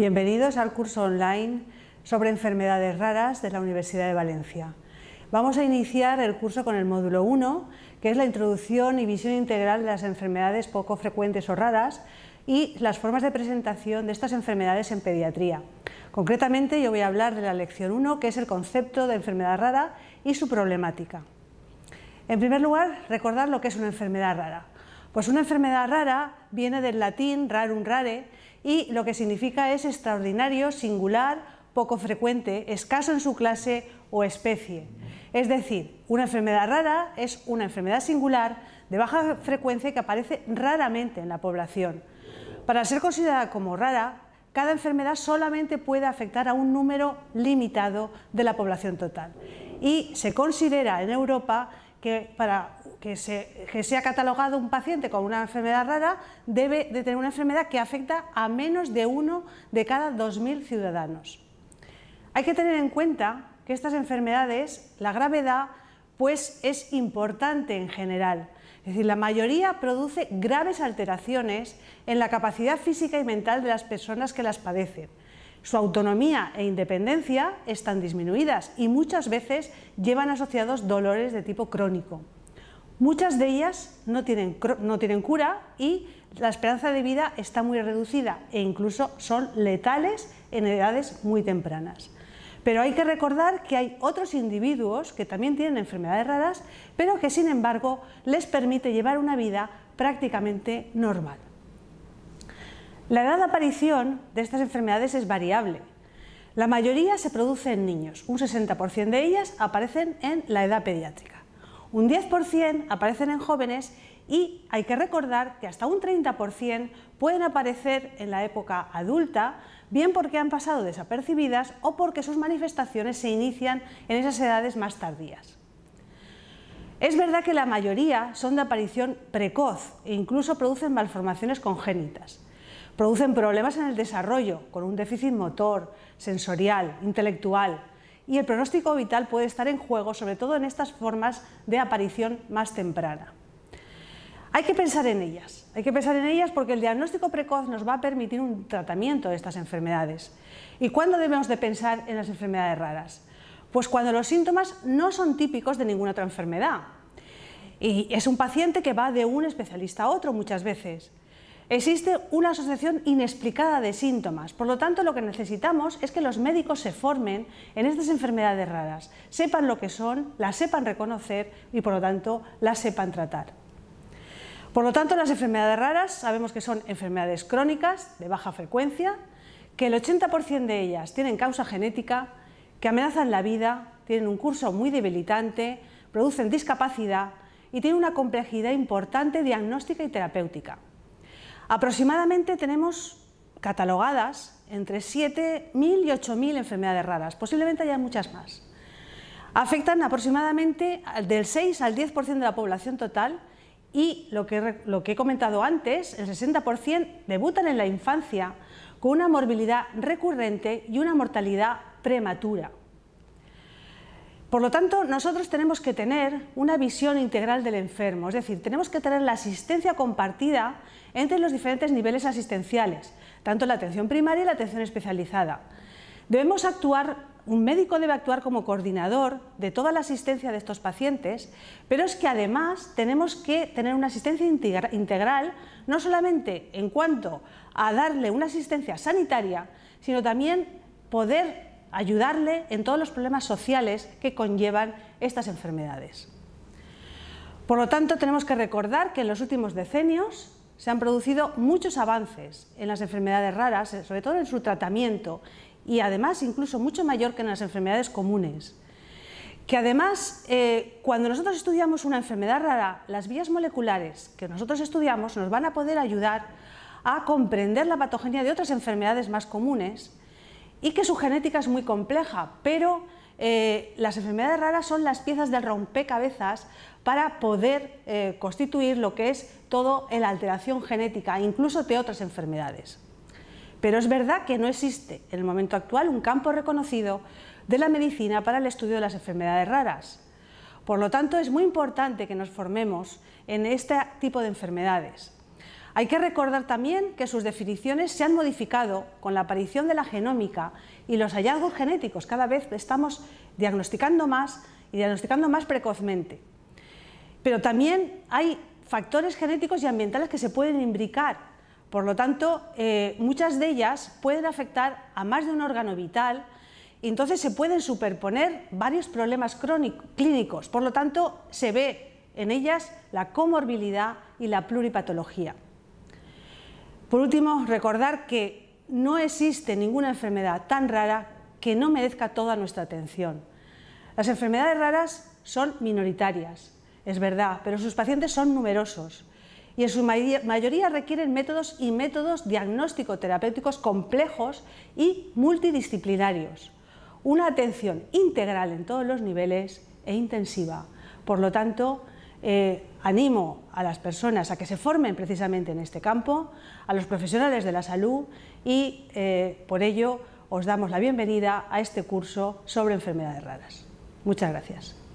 Bienvenidos al curso online sobre enfermedades raras de la Universidad de Valencia. Vamos a iniciar el curso con el módulo 1, que es la introducción y visión integral de las enfermedades poco frecuentes o raras y las formas de presentación de estas enfermedades en pediatría. Concretamente yo voy a hablar de la lección 1, que es el concepto de enfermedad rara y su problemática. En primer lugar, recordar lo que es una enfermedad rara. Pues una enfermedad rara viene del latín rarum rare, y lo que significa es extraordinario, singular, poco frecuente, escaso en su clase o especie. Es decir, una enfermedad rara es una enfermedad singular de baja frecuencia que aparece raramente en la población. Para ser considerada como rara, cada enfermedad solamente puede afectar a un número limitado de la población total y se considera en Europa que para que, se, que, sea catalogado un paciente con una enfermedad rara debe de tener una enfermedad que afecta a menos de uno de cada 2.000 ciudadanos. Hay que tener en cuenta que estas enfermedades, la gravedad, pues es importante en general. Es decir, la mayoría produce graves alteraciones en la capacidad física y mental de las personas que las padecen. Su autonomía e independencia están disminuidas y muchas veces llevan asociados dolores de tipo crónico. Muchas de ellas no tienen, cura y la esperanza de vida está muy reducida e incluso son letales en edades muy tempranas. Pero hay que recordar que hay otros individuos que también tienen enfermedades raras, pero que sin embargo les permite llevar una vida prácticamente normal. La edad de aparición de estas enfermedades es variable. La mayoría se produce en niños, un 60% de ellas aparecen en la edad pediátrica, un 10% aparecen en jóvenes y hay que recordar que hasta un 30% pueden aparecer en la época adulta, bien porque han pasado desapercibidas o porque sus manifestaciones se inician en esas edades más tardías. Es verdad que la mayoría son de aparición precoz e incluso producen malformaciones congénitas producen problemas en el desarrollo, con un déficit motor, sensorial, intelectual, y el pronóstico vital puede estar en juego, sobre todo en estas formas de aparición más temprana. Hay que pensar en ellas, hay que pensar en ellas porque el diagnóstico precoz nos va a permitir un tratamiento de estas enfermedades. ¿Y cuándo debemos de pensar en las enfermedades raras? Pues cuando los síntomas no son típicos de ninguna otra enfermedad. Y es un paciente que va de un especialista a otro muchas veces. Existe una asociación inexplicada de síntomas, por lo tanto lo que necesitamos es que los médicos se formen en estas enfermedades raras, sepan lo que son, las sepan reconocer y por lo tanto las sepan tratar. Por lo tanto, las enfermedades raras sabemos que son enfermedades crónicas de baja frecuencia, que el 80% de ellas tienen causa genética, que amenazan la vida, tienen un curso muy debilitante, producen discapacidad y tienen una complejidad importante diagnóstica y terapéutica. Aproximadamente tenemos catalogadas entre 7.000 y 8.000 enfermedades raras, posiblemente haya muchas más. Afectan aproximadamente del 6 al 10% de la población total y lo que, he comentado antes, el 60% debutan en la infancia con una morbilidad recurrente y una mortalidad prematura. Por lo tanto, nosotros tenemos que tener una visión integral del enfermo, es decir, tenemos que tener la asistencia compartida entre los diferentes niveles asistenciales, tanto la atención primaria y la atención especializada. Debemos actuar, un médico debe actuar como coordinador de toda la asistencia de estos pacientes, pero es que además tenemos que tener una asistencia integral, no solamente en cuanto a darle una asistencia sanitaria, sino también poder ayudarle en todos los problemas sociales que conllevan estas enfermedades. Por lo tanto, tenemos que recordar que en los últimos decenios se han producido muchos avances en las enfermedades raras, eh, sobre todo en su tratamiento, y además incluso mucho mayor que en las enfermedades comunes. Que además, eh, cuando nosotros estudiamos una enfermedad rara, las vías moleculares que nosotros estudiamos nos van a poder ayudar a comprender la patogenia de otras enfermedades más comunes y que su genética es muy compleja, pero eh, las enfermedades raras son las piezas del rompecabezas para poder eh, constituir lo que es todo la alteración genética, incluso de otras enfermedades. Pero es verdad que no existe en el momento actual un campo reconocido de la medicina para el estudio de las enfermedades raras. Por lo tanto, es muy importante que nos formemos en este tipo de enfermedades. Hay que recordar también que sus definiciones se han modificado con la aparición de la genómica y los hallazgos genéticos. Cada vez estamos diagnosticando más y diagnosticando más precozmente. Pero también hay factores genéticos y ambientales que se pueden imbricar. Por lo tanto, eh, muchas de ellas pueden afectar a más de un órgano vital y entonces se pueden superponer varios problemas clínicos. Por lo tanto, se ve en ellas la comorbilidad y la pluripatología. Por último, recordar que no existe ninguna enfermedad tan rara que no merezca toda nuestra atención. Las enfermedades raras son minoritarias, es verdad, pero sus pacientes son numerosos y en su mayoría requieren métodos y métodos diagnóstico-terapéuticos complejos y multidisciplinarios. Una atención integral en todos los niveles e intensiva. Por lo tanto, eh, animo a las personas a que se formen precisamente en este campo, a los profesionales de la salud y eh, por ello os damos la bienvenida a este curso sobre enfermedades raras. Muchas gracias.